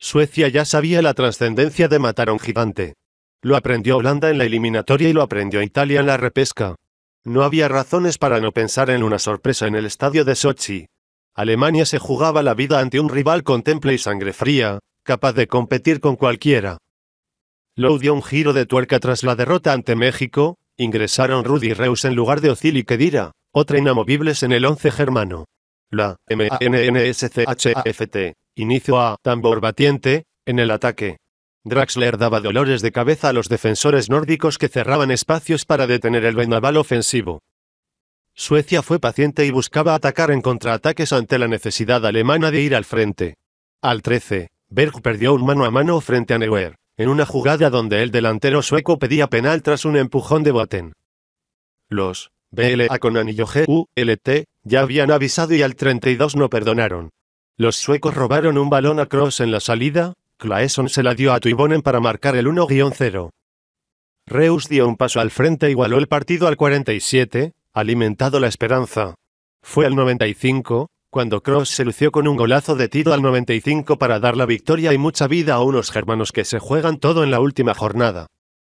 Suecia ya sabía la trascendencia de matar a un gigante. Lo aprendió Holanda en la eliminatoria y lo aprendió Italia en la repesca. No había razones para no pensar en una sorpresa en el estadio de Sochi. Alemania se jugaba la vida ante un rival con temple y sangre fría, capaz de competir con cualquiera. Luego dio un giro de tuerca tras la derrota ante México, ingresaron Rudy Reus en lugar de Ozil y Kedira, otra inamovibles en el once germano. La M-A-N-N-S-C-H-A-F-T inicio a tambor batiente, en el ataque. Draxler daba dolores de cabeza a los defensores nórdicos que cerraban espacios para detener el vendaval ofensivo. Suecia fue paciente y buscaba atacar en contraataques ante la necesidad alemana de ir al frente. Al 13, Berg perdió un mano a mano frente a Neuer, en una jugada donde el delantero sueco pedía penal tras un empujón de boten Los BLA con anillo GULT ya habían avisado y al 32 no perdonaron. Los suecos robaron un balón a cross en la salida, Claesson se la dio a Tuibonen para marcar el 1-0. Reus dio un paso al frente e igualó el partido al 47, alimentado la esperanza. Fue al 95, cuando Cross se lució con un golazo de tiro al 95 para dar la victoria y mucha vida a unos germanos que se juegan todo en la última jornada.